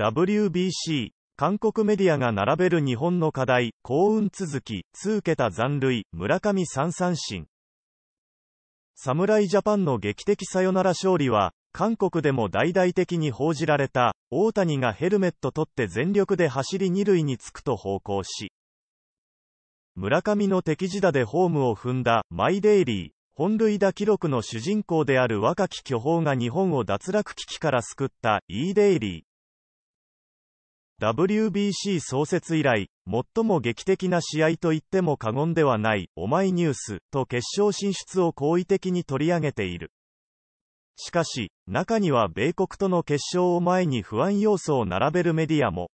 WBC 韓国メディアが並べる日本の課題、幸運続き、け桁残塁、村上三三振。侍ジャパンの劇的サヨナラ勝利は、韓国でも大々的に報じられた、大谷がヘルメット取って全力で走り二塁につくと報告し、村上の敵地打でホームを踏んだ、マイデイリー、本塁打記録の主人公である若き巨峰が日本を脱落危機から救った、イーデイリー。WBC 創設以来、最も劇的な試合と言っても過言ではない、お前ニュース、と決勝進出を好意的に取り上げている。しかし、中には米国との決勝を前に不安要素を並べるメディアも。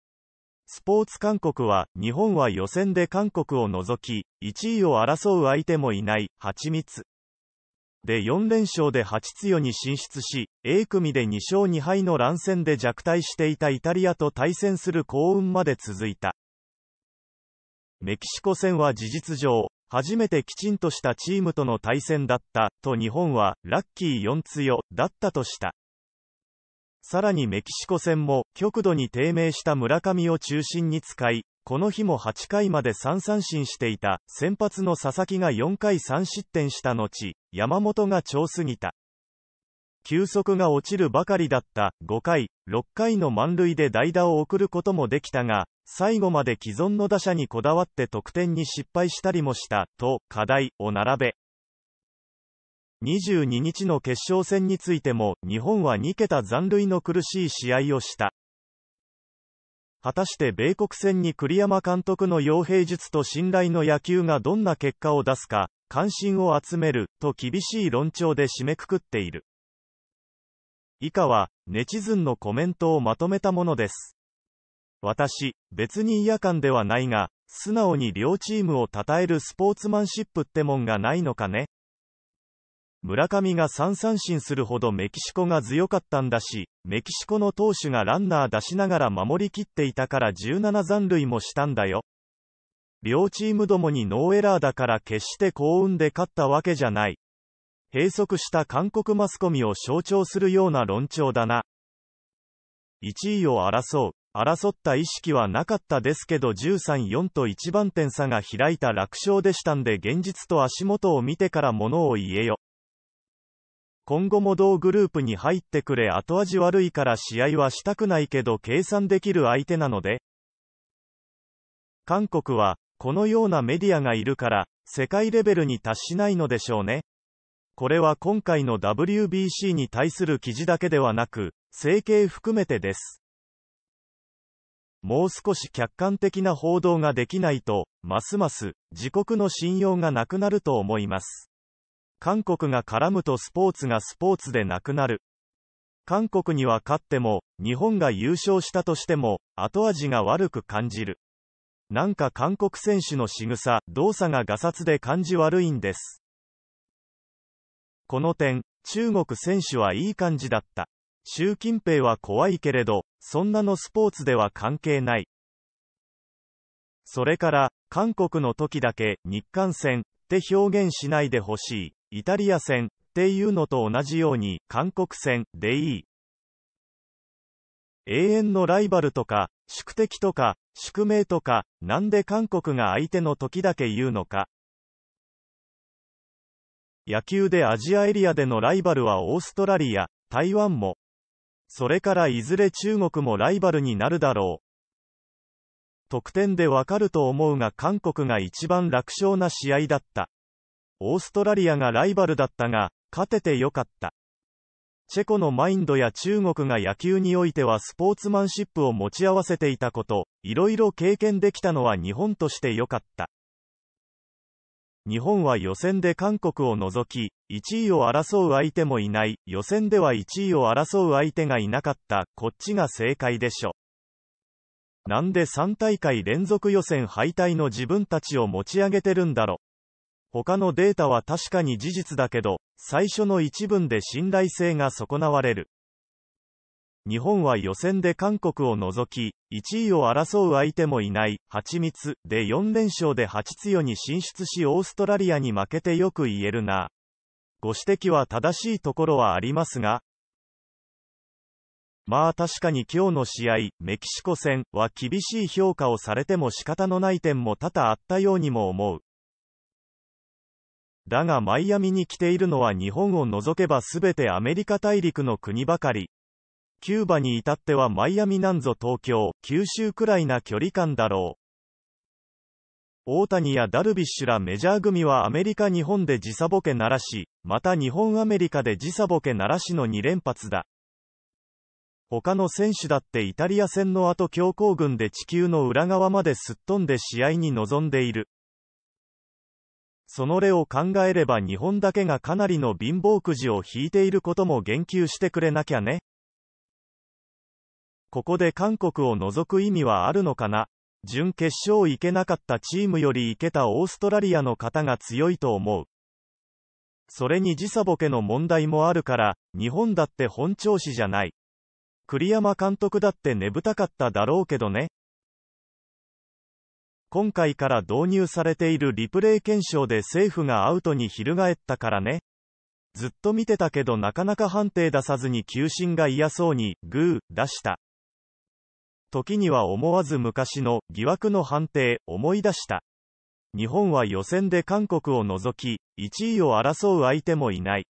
スポーツ韓国は、日本は予選で韓国を除き、1位を争う相手もいない、蜂蜜。で4連勝で8強に進出し、A 組で2勝2敗の乱戦で弱体していたイタリアと対戦する幸運まで続いた。メキシコ戦は事実上、初めてきちんとしたチームとの対戦だった、と日本は、ラッキー4強、だったとした。さらにメキシコ戦も、極度に低迷した村上を中心に使い、この日も8回まで3三振していた、先発の佐々木が4回3失点した後、山本が超すぎた。球速が落ちるばかりだった5回、6回の満塁で代打を送ることもできたが、最後まで既存の打者にこだわって得点に失敗したりもした、と課題を並べ。22日の決勝戦についても、日本は2桁残塁の苦しい試合をした。果たして米国戦に栗山監督の傭兵術と信頼の野球がどんな結果を出すか、関心を集める、と厳しい論調で締めくくっている。以下は、ネチズンのコメントをまとめたものです。私、別に嫌感ではないが、素直に両チームを称えるスポーツマンシップってもんがないのかね。村上が3三振するほどメキシコが強かったんだし、メキシコの投手がランナー出しながら守りきっていたから17残塁もしたんだよ。両チームどもにノーエラーだから決して幸運で勝ったわけじゃない。閉塞した韓国マスコミを象徴するような論調だな。1位を争う、争った意識はなかったですけど13-4と1番点差が開いた楽勝でしたんで現実と足元を見てから物を言えよ。今後も同グループに入ってくれ後味悪いから試合はしたくないけど計算できる相手なので韓国はこのようなメディアがいるから世界レベルに達しないのでしょうねこれは今回の WBC に対する記事だけではなく整形含めてですもう少し客観的な報道ができないとますます自国の信用がなくなると思います韓国が絡むとスポーツがスポーツでなくなる。韓国には勝っても、日本が優勝したとしても、後味が悪く感じる。なんか韓国選手の仕草、動作がガサツで感じ悪いんです。この点、中国選手はいい感じだった。習近平は怖いけれど、そんなのスポーツでは関係ない。それから、韓国の時だけ、日韓戦、って表現しないでほしい。イタリア戦っていうのと同じように韓国戦でいい。永遠のライバルとか、宿敵とか、宿命とか、なんで韓国が相手の時だけ言うのか。野球でアジアエリアでのライバルはオーストラリア、台湾も。それからいずれ中国もライバルになるだろう。得点でわかると思うが韓国が一番楽勝な試合だった。オーストラリアがライバルだったが、勝ててよかった。チェコのマインドや中国が野球においてはスポーツマンシップを持ち合わせていたこと、いろいろ経験できたのは日本としてよかった。日本は予選で韓国を除き、1位を争う相手もいない、予選では1位を争う相手がいなかった、こっちが正解でしょ。なんで3大会連続予選敗退の自分たちを持ち上げてるんだろ。他のデータは確かに事実だけど、最初の一文で信頼性が損なわれる。日本は予選で韓国を除き、1位を争う相手もいない、蜂蜜で4連勝で8強に進出しオーストラリアに負けてよく言えるな。ご指摘は正しいところはありますが、まあ確かに今日の試合、メキシコ戦は厳しい評価をされても仕方のない点も多々あったようにも思う。だがマイアミに来ているのは日本を除けば全てアメリカ大陸の国ばかり。キューバに至ってはマイアミなんぞ東京、九州くらいな距離感だろう。大谷やダルビッシュらメジャー組はアメリカ日本で時差ボケならし、また日本アメリカで時差ボケならしの2連発だ。他の選手だってイタリア戦の後強行軍で地球の裏側まですっ飛んで試合に臨んでいる。その例を考えれば日本だけがかなりの貧乏くじを引いていることも言及してくれなきゃね。ここで韓国を除く意味はあるのかな準決勝行けなかったチームより行けたオーストラリアの方が強いと思う。それに時差ボケの問題もあるから、日本だって本調子じゃない。栗山監督だってねぶたかっただろうけどね。今回から導入されているリプレイ検証で政府がアウトに翻ったからね。ずっと見てたけどなかなか判定出さずに球審が嫌そうに、グー、出した。時には思わず昔の疑惑の判定、思い出した。日本は予選で韓国を除き、1位を争う相手もいない。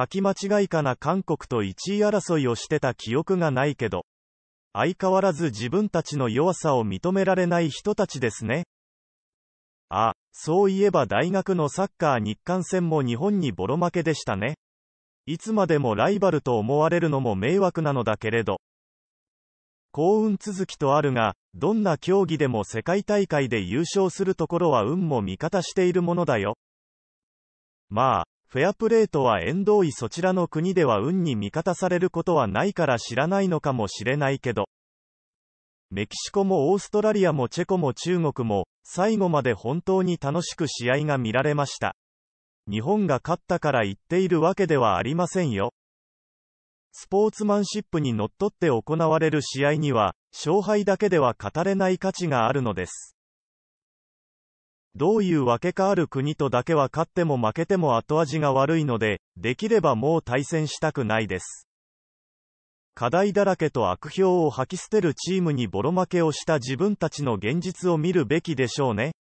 書き間違いかな韓国と1位争いをしてた記憶がないけど、相変わらず自分たちの弱さを認められない人たちですね。あ、そういえば大学のサッカー日韓戦も日本にボロ負けでしたね。いつまでもライバルと思われるのも迷惑なのだけれど。幸運続きとあるが、どんな競技でも世界大会で優勝するところは運も味方しているものだよ。まあ、フェアプレーとは縁遠いそちらの国では運に味方されることはないから知らないのかもしれないけど。メキシコもオーストラリアもチェコも中国も、最後まで本当に楽しく試合が見られました。日本が勝ったから言っているわけではありませんよ。スポーツマンシップにのっとって行われる試合には、勝敗だけでは語れない価値があるのです。どういうわけかある国とだけは勝っても負けても後味が悪いので、できればもう対戦したくないです。課題だらけと悪評を吐き捨てるチームにボロ負けをした自分たちの現実を見るべきでしょうね。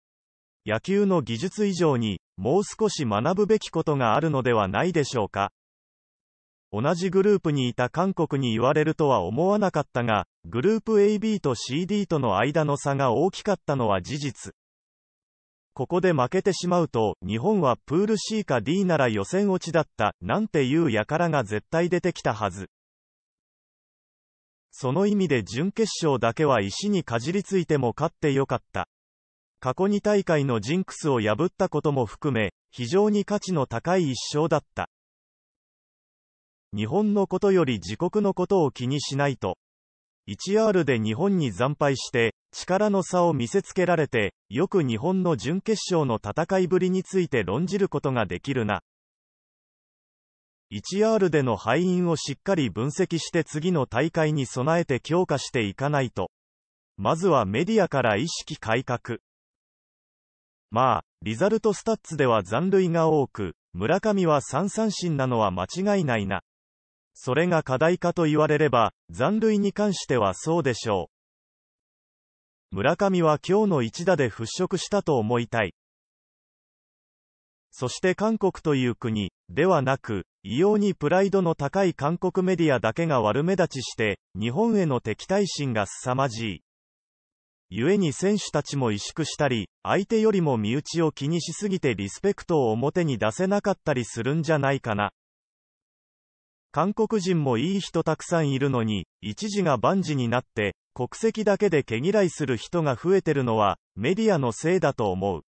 野球の技術以上に、もう少し学ぶべきことがあるのではないでしょうか。同じグループにいた韓国に言われるとは思わなかったが、グループ AB と CD との間の差が大きかったのは事実。ここで負けてしまうと、日本はプール C か D なら予選落ちだった、なんていう輩が絶対出てきたはず。その意味で準決勝だけは石にかじりついても勝ってよかった。過去2大会のジンクスを破ったことも含め、非常に価値の高い一勝だった。日本のことより自国のことを気にしないと。1R で日本に惨敗して、力の差を見せつけられて、よく日本の準決勝の戦いぶりについて論じることができるな。1R での敗因をしっかり分析して次の大会に備えて強化していかないと。まずはメディアから意識改革。まあ、リザルトスタッツでは残塁が多く、村上は3三振なのは間違いないな。それが課題かと言われれば、残塁に関してはそうでしょう。村上は今日の一打で払拭したと思いたい。そして韓国という国、ではなく、異様にプライドの高い韓国メディアだけが悪目立ちして、日本への敵対心が凄まじい。故に選手たちも萎縮したり、相手よりも身内を気にしすぎてリスペクトを表に出せなかったりするんじゃないかな。韓国人もいい人たくさんいるのに、一時が万事になって、国籍だけで毛嫌いする人が増えてるのは、メディアのせいだと思う。